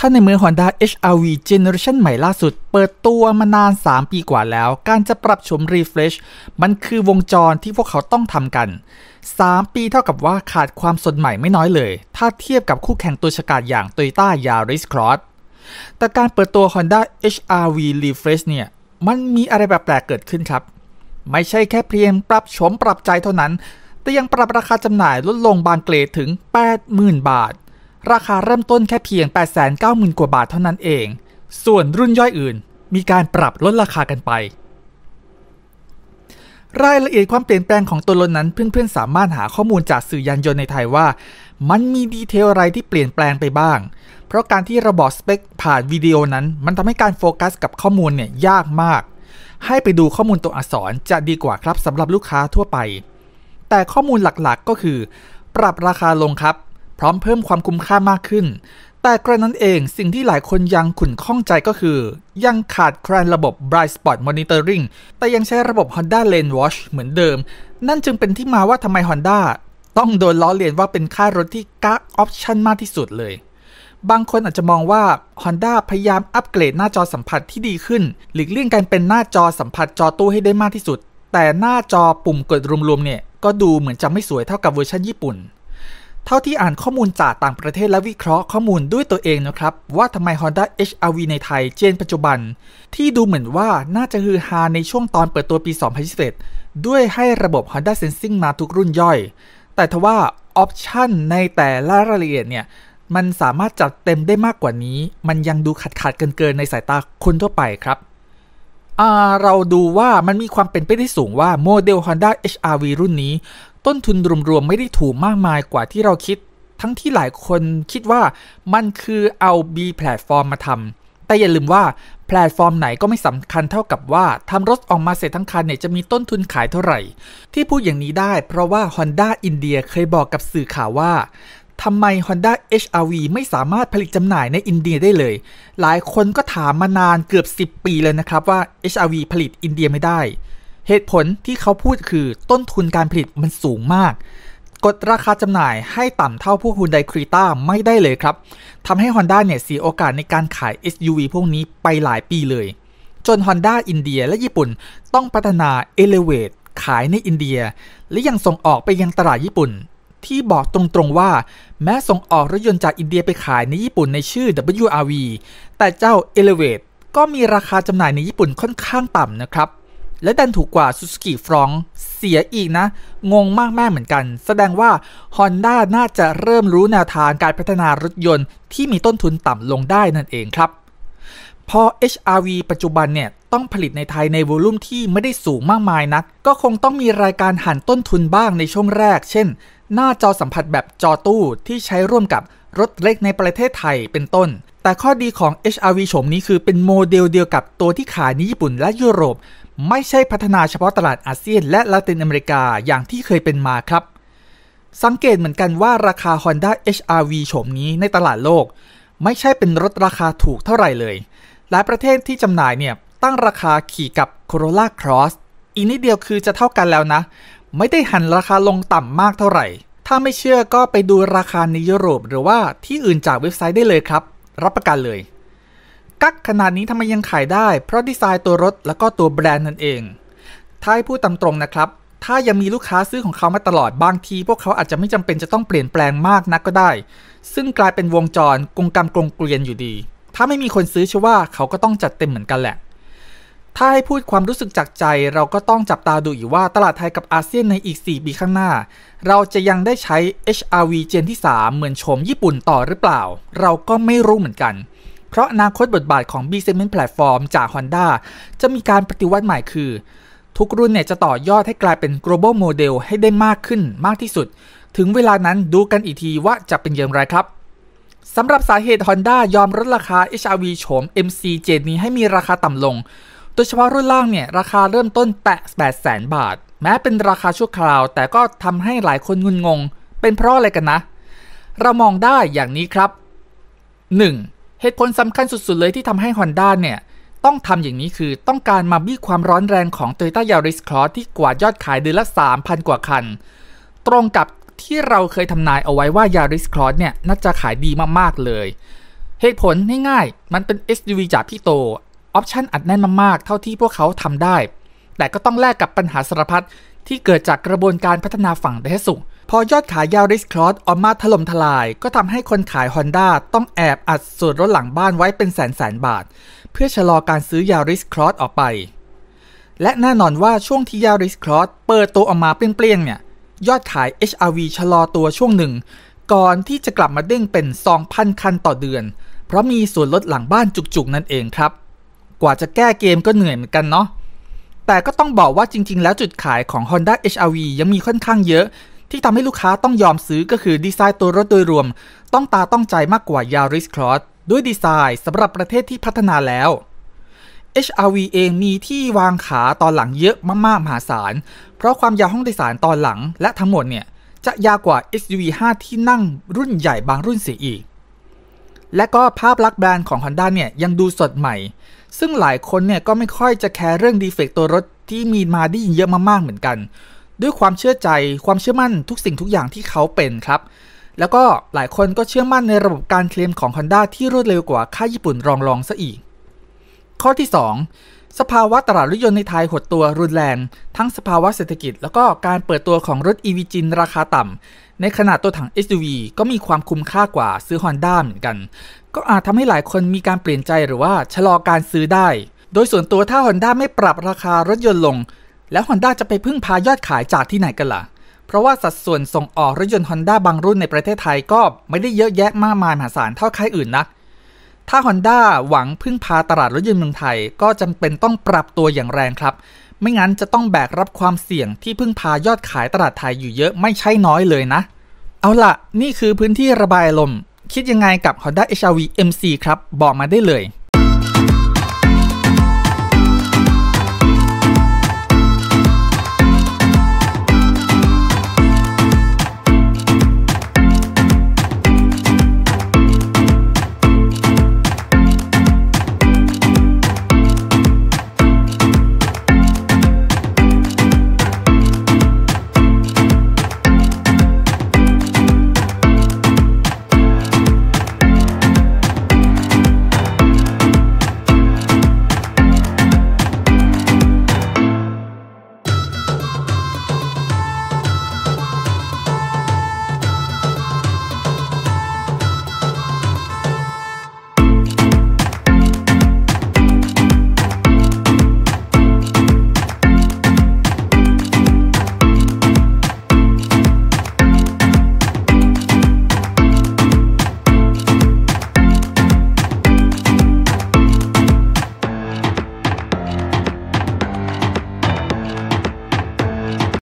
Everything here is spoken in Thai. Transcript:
ถ้าในมือ Honda HR-V เจเนอเรชันใหม่ล่าสุด เปิดตัวมานาน 3 ปีกว่าแล้ว การจะปรับโฉม Refresh มันคือวงจรที่พวกเขาต้องทำกัน 3 ปีเท่ากับว่าขาดความสดใหม่ไม่น้อยเลย ถ้าเทียบกับคู่แข่งตัวฉกาจอย่าง Toyota Yaris Cross แต่การเปิดตัว Honda HR-V Refresh เนี่ย มันมีอะไรแปลกๆ เกิดขึ้นครับ ไม่ใช่แค่เพียงปรับโฉมปรับใจเท่านั้น แต่ยังปรับราคาจำหน่ายลดลงบางเกรดถึง 80,000 บาทราคาเริ่มต้นแค่เพียง 890,000 กว่าบาทเท่านั้นเอง ส่วนรุ่นย่อยอื่น มีการปรับลดราคากันไป รายละเอียดความเปลี่ยนแปลงของตัวรถนั้น เพื่อนๆ สามารถหาข้อมูลจากสื่อยานยนต์ในไทยว่า มันมีดีเทลอะไรที่เปลี่ยนแปลงไปบ้าง เพราะการที่ระบอกสเปคผ่านวิดีโอนั้น มันทำให้การโฟกัสกับข้อมูลเนี่ยยากมาก ให้ไปดูข้อมูลตัวอักษรจะดีกว่าครับสำหรับลูกค้าทั่วไป แต่ข้อมูลหลักๆ ก็คือ ปรับราคาลงครับพร้อมเพิ่มความคุ้มค่ามากขึ้น แต่กระนั้นเองสิ่งที่หลายคนยังขุ่นข้องใจก็คือ ยังขาดแคลนระบบ Bright Spot Monitoring แต่ยังใช้ระบบ Honda Lane Watch เหมือนเดิม นั่นจึงเป็นที่มาว่าทำไม Honda ต้องโดนล้อเลียนว่าเป็นค่ารถที่กักออปชั่นมากที่สุดเลย บางคนอาจจะมองว่า Honda พยายามอัปเกรดหน้าจอสัมผัสที่ดีขึ้น หลีกเลี่ยงการเป็นหน้าจอสัมผัสจอตู้ให้ได้มากที่สุด แต่หน้าจอปุ่มกดรวมๆเนี่ยก็ดูเหมือนจะไม่สวยเท่ากับเวอร์ชันญี่ปุ่นเท่าที่อ่านข้อมูลจากต่างประเทศและวิเคราะห์ข้อมูลด้วยตัวเองนะครับว่าทำไม Honda HR-V ในไทยเจนปัจจุบัน ที่ดูเหมือนว่าน่าจะฮือฮาในช่วงตอนเปิดตัวปี 2021ด้วยให้ระบบ Honda Sensing มาทุกรุ่นย่อย แต่ทว่าออปชั่นในแต่ละรายละเอียดเนี่ยมันสามารถจัดเต็มได้มากกว่านี้ มันยังดูขาดขาดเกินเกินในสายตาคนทั่วไปครับเราดูว่ามันมีความเป็นไปได้สูงว่าโมเดล Honda HR-V รุ่นนี้ต้นทุนรวมๆ ไม่ได้ถูกมากมายกว่าที่เราคิด ทั้งที่หลายคนคิดว่ามันคือเอา B แพลตฟอร์มมาทำแต่อย่าลืมว่า แพลตฟอร์มไหนก็ไม่สำคัญเท่ากับว่าทำรถออกมาเสร็จทั้งคันเนี่ยจะมีต้นทุนขายเท่าไหร่ ที่พูดอย่างนี้ได้ เพราะว่า Honda อินเดียเคยบอกกับสื่อข่าวว่าทำไม Honda HR-V ไม่สามารถผลิตจำหน่ายในอินเดียได้เลย หลายคนก็ถามมานานเกือบ 10 ปีเลยนะครับว่า HR-V ผลิตอินเดียไม่ได้เหตุผลที่เขาพูดคือต้นทุนการผลิตมันสูงมาก กดราคาจำหน่ายให้ต่ำเท่าพวกฮุนไดครีต้าไม่ได้เลยครับทำให้ Honda เนี่ยเสียโอกาสในการขาย SUV พวกนี้ไปหลายปีเลย จน Honda อินเดียและญี่ปุ่นต้องพัฒนา Elevate ขายในอินเดีย และยังส่งออกไปยังตลาดญี่ปุ่น ที่บอกตรงๆ ว่า แม้ส่งออกรถยนต์จากอินเดียไปขายในญี่ปุ่นในชื่อ WRV แต่เจ้า Elevate ก็มีราคาจำหน่ายในญี่ปุ่นค่อนข้างต่ำนะครับและดันถูกกว่า Suzuki f r o n เสียอีกนะ งงมากแม่เหมือนกัน แสดงว่า Honda น่าจะเริ่มรู้ แนวทางการพัฒนารถยนต์ที่มีต้นทุนต่ำลงได้นั่นเองครับ พอ HRV ปัจจุบันเนี่ยต้องผลิตในไทยในวอลุ่มที่ไม่ได้สูงมากมายนะักก็คงต้องมีรายการหันต้นทุนบ้างในช่วงแรก เช่น หน้าจอสัมผัสแบบจอตู้ ที่ใช้ร่วมกับรถเล็กในประเทศไทยเป็นต้นแต่ข้อดีของ HRV โฉมนี้คือเป็นโมเดลเดียวกับตัวที่ขายในญี่ปุ่นและยุโรปไม่ใช่พัฒนาเฉพาะตลาดอาเซียนและละตินอเมริกาอย่างที่เคยเป็นมาครับ สังเกตเหมือนกันว่าราคา Honda HRV โฉมนี้ในตลาดโลก ไม่ใช่เป็นรถราคาถูกเท่าไหร่เลย หลายประเทศที่จำหน่ายเนี่ยตั้งราคาขี่กับ Corolla Cross อีกนิดเดียวคือจะเท่ากันแล้วนะ ไม่ได้หันราคาลงต่ำมากเท่าไหร่ ถ้าไม่เชื่อก็ไปดูราคาในยุโรป หรือว่าที่อื่นจากเว็บไซต์ได้เลยครับรับประกันเลย กักขนาดนี้ทำไมยังขายได้ เพราะดีไซน์ตัวรถแล้วก็ตัวแบรนด์นั่นเองถ้าให้พูดตามตรงนะครับ ถ้ายังมีลูกค้าซื้อของเขามาตลอดบางที พวกเขาอาจจะไม่จำเป็นจะต้องเปลี่ยนแปลงมากนักก็ได้ ซึ่งกลายเป็นวงจรกงกรรมกลงเกลียนอยู่ดี ถ้าไม่มีคนซื้อเชื่อว่าเขาก็ต้องจัดเต็มเหมือนกันแหละถ้าให้พูดความรู้สึกจากใจเราก็ต้องจับตาดูอยู่ว่าตลาดไทยกับอาเซียนในอีก 4 ปีข้างหน้า เราจะยังได้ใช้ HRV เจนที่3เหมือนชมญี่ปุ่นต่อหรือเปล่า เราก็ไม่รู้เหมือนกัน เพราะอนาคตบทบาทของ B segment platform จาก Honda จะมีการปฏิวัติใหม่คือ ทุกรุ่นเนี่ยจะต่อยอดให้กลายเป็น global model ให้ได้มากขึ้นมากที่สุด ถึงเวลานั้นดูกันอีกทีว่าจะเป็นอย่างไรครับสำหรับสาเหตุ Honda ยอมลดราคา HRV โฉม MC เจนนี้ให้มีราคาต่ำลงดยเฉพาะรุ่นล่างเนี่ย ราคาเริ่มต้นแตะ8แสนบาท แม้เป็นราคาชั่วคราว แต่ก็ทำให้หลายคนงุนงง เป็นเพราะอะไรกันนะ เรามองได้อย่างนี้ครับ 1. เหตุผลสำคัญสุดๆ เลยที่ทำให้ Honda เนี่ยต้องทำอย่างนี้คือต้องการมาบี้ความร้อนแรงของ Toyota Yaris Cross ที่กว่ายอดขายเดือนละ 3,000 กว่าคัน ตรงกับที่เราเคยทำนายเอาไว้ว่า Yaris Cross เนี่ยน่าจะขายดีมากๆเลย เหตุผลง่ายๆมันเป็น SUV จากพี่โตออปชันอัดแน่นมากๆ เท่าที่พวกเขาทำได้ แต่ก็ต้องแลกกับปัญหาสารพัดที่เกิดจากกระบวนการพัฒนาฝั่งเดสุพอยอดขายยาริสครอสออกมาถล่มทลาย ก็ทำให้คนขาย Honda ต้องแอบอัดส่วนรถหลังบ้านไว้เป็นแสนแสนบาท เพื่อชะลอการซื้อยาริสครอสออกไป และแน่นอนว่าช่วงที่ยาริสครอสเปิดตัวออกมาเปรี้ยงๆเนี่ย ยอดขาย HRV ชะลอตัวช่วงหนึ่ง ก่อนที่จะกลับมาเด้งเป็น 2,000 คันต่อเดือน เพราะมีส่วนลดหลังบ้านจุกๆ นั่นเองครับกว่าจะแก้เกมก็เหนื่อยเหมือนกันเนาะ แต่ก็ต้องบอกว่าจริง ๆ แล้วจุดขายของ Honda HR-V ยังมีค่อนข้างเยอะที่ทำให้ลูกค้าต้องยอมซื้อก็คือดีไซน์ตัวรถโดยรวม ต้องตาต้องใจมากกว่า Yaris Cross ด้วยดีไซน์สำหรับประเทศที่พัฒนาแล้ว HRV เองมีที่วางขาตอนหลังเยอะมากๆมหาศาลเพราะความยาวห้องโดยสารตอนหลังและทั้งหมดเนี่ยจะยาวกว่า SUV 5 ที่นั่งรุ่นใหญ่บางรุ่นเสียอีก และก็ภาพลักษณ์แบรนด์ของ Honda เนี่ยยังดูสดใหม่ซึ่งหลายคนเนี่ยก็ไม่ค่อยจะแคร์เรื่องดีเฟกต์ตัวรถ ที่มีมาได้เยอะมากๆ เหมือนกัน ด้วยความเชื่อใจความเชื่อมั่นทุกสิ่งทุกอย่างที่เขาเป็นครับ แล้วก็หลายคนก็เชื่อมั่นในระบบการเคลมของ Honda ที่รวดเร็วกว่าค่ายญี่ปุ่นรองรองซะอีก ข้อที่ 2สภาวะตลาดรถยนต์ในไทยหดตัวรุนแรง ทั้งสภาวะเศรษฐกิจแล้วก็การเปิดตัวของรถ EV จินราคาต่ำ ในขณะตัวถัง SUV ก็มีความคุ้มค่ากว่าซื้อ Honda เหมือนกัน ก็อาจทำให้หลายคนมีการเปลี่ยนใจหรือว่าชะลอการซื้อได้ โดยส่วนตัวถ้า Honda ไม่ปรับราคารถยนต์ลง แล้ว Honda จะไปพึ่งพายอดขายจากที่ไหนกันละ่ะเพราะว่าสัดส่วนส่งออกรถยนต์ฮอนด้าบางรุ่นในประเทศไทยก็ไม่ได้เยอะแยะมากมายมหาศาลเท่าค่ายอื่นนะักถ้า Honda หวังพึ่งพาตลาดรถยนต์เมืองไทย ก็จำเป็นต้องปรับตัวอย่างแรงครับ ไม่งั้นจะต้องแบกรับความเสี่ยงที่พึ่งพายอดขายตลาดไทยอยู่เยอะไม่ใช่น้อยเลยนะ เอาละนี่คือพื้นที่ระบายลม คิดยังไงกับ Honda HRV MC ครับ บอกมาได้เลย